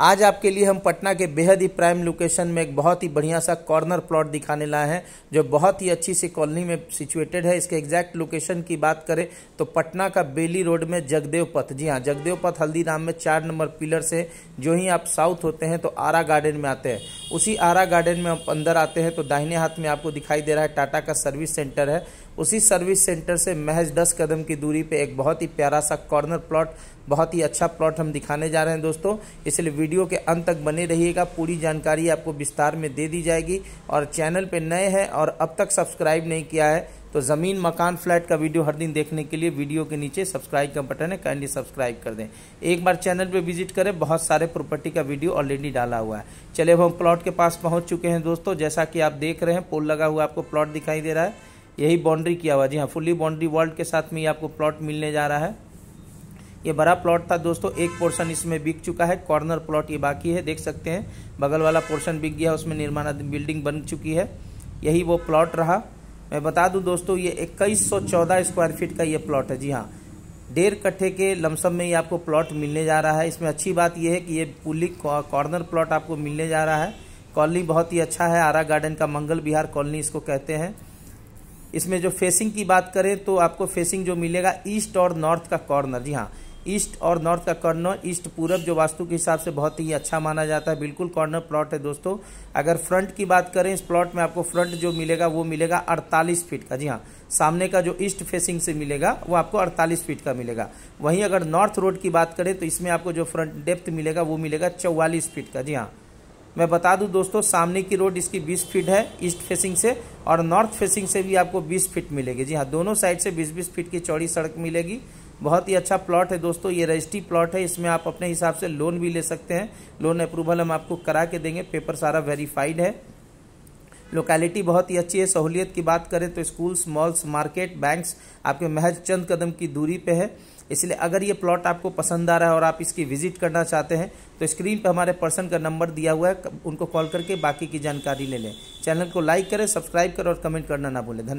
आज आपके लिए हम पटना के बेहद ही प्राइम लोकेशन में एक बहुत ही बढ़िया सा कॉर्नर प्लॉट दिखाने लाए हैं जो बहुत ही अच्छी सी कॉलोनी में सिचुएटेड है इसके एग्जैक्ट लोकेशन की बात करें तो पटना का बेली रोड में जगदेव पथ जी हाँ जगदेव पथ हल्दीराम में चार नंबर पिलर से जो ही आप साउथ होते हैं तो आरा गार्डन में आते हैं उसी आरा गार्डन में आप अंदर आते हैं तो दाहिने हाथ में आपको दिखाई दे रहा है टाटा का सर्विस सेंटर है उसी सर्विस सेंटर से महज दस कदम की दूरी पे एक बहुत ही प्यारा सा कॉर्नर प्लॉट बहुत ही अच्छा प्लॉट हम दिखाने जा रहे हैं दोस्तों इसलिए वीडियो के अंत तक बने रहिएगा पूरी जानकारी आपको विस्तार में दे दी जाएगी और चैनल पर नए हैं और अब तक सब्सक्राइब नहीं किया है तो ज़मीन मकान फ्लैट का वीडियो हर दिन देखने के लिए वीडियो के नीचे सब्सक्राइब का बटन है काइंडली सब्सक्राइब कर दें एक बार चैनल पे विजिट करें बहुत सारे प्रॉपर्टी का वीडियो ऑलरेडी डाला हुआ है चले हम प्लॉट के पास पहुंच चुके हैं दोस्तों जैसा कि आप देख रहे हैं पोल लगा हुआ आपको प्लॉट दिखाई दे रहा है यही बाउंड्री किया हुआ जी हाँ फुल्ली बाउंड्री वर्ल्ड के साथ में ये आपको प्लॉट मिलने जा रहा है ये बड़ा प्लॉट था दोस्तों एक पोर्शन इसमें बिक चुका है कॉर्नर प्लॉट ये बाकी है देख सकते हैं बगल वाला पोर्शन बिक गया उसमें निर्माणाधीन बिल्डिंग बन चुकी है यही वो प्लॉट रहा मैं बता दूं दोस्तों ये इक्कीस सौ चौदह स्क्वायर फीट का ये प्लॉट है जी हाँ डेढ़ कट्ठे के लमसम में ये आपको प्लॉट मिलने जा रहा है इसमें अच्छी बात यह है कि ये पुली कॉर्नर प्लॉट आपको मिलने जा रहा है कॉलोनी बहुत ही अच्छा है आरा गार्डन का मंगल बिहार कॉलोनी इसको कहते हैं इसमें जो फेसिंग की बात करें तो आपको फेसिंग जो मिलेगा ईस्ट और नॉर्थ का कॉर्नर जी हाँ ईस्ट और नॉर्थ का कॉर्नर ईस्ट पूरब जो वास्तु के हिसाब से बहुत ही अच्छा माना जाता है बिल्कुल कॉर्नर प्लॉट है दोस्तों अगर फ्रंट की बात करें इस प्लॉट में आपको फ्रंट जो मिलेगा वो मिलेगा 48 फीट का जी हाँ सामने का जो ईस्ट फेसिंग से मिलेगा वो आपको 48 फीट का मिलेगा वहीं अगर नॉर्थ रोड की बात करें तो इसमें आपको जो फ्रंट डेप्थ मिलेगा वो मिलेगा चौवालीस फीट का जी हाँ मैं बता दूं दोस्तों सामने की रोड इसकी 20 फीट है ईस्ट फेसिंग से और नॉर्थ फेसिंग से भी आपको 20 फीट मिलेगी जी हाँ दोनों साइड से 20-20 फीट की चौड़ी सड़क मिलेगी बहुत ही अच्छा प्लॉट है दोस्तों ये रजिस्ट्री प्लॉट है इसमें आप अपने हिसाब से लोन भी ले सकते हैं लोन अप्रूवल हम आपको करा के देंगे पेपर सारा वेरीफाइड है लोकेलिटी बहुत ही अच्छी है सहूलियत की बात करें तो स्कूल्स मॉल्स मार्केट बैंक्स आपके महज चंद कदम की दूरी पे है इसलिए अगर ये प्लॉट आपको पसंद आ रहा है और आप इसकी विजिट करना चाहते हैं तो स्क्रीन पर हमारे पर्सन का नंबर दिया हुआ है उनको कॉल करके बाकी की जानकारी ले लें चैनल को लाइक करें सब्सक्राइब करें और कमेंट करना ना भूलें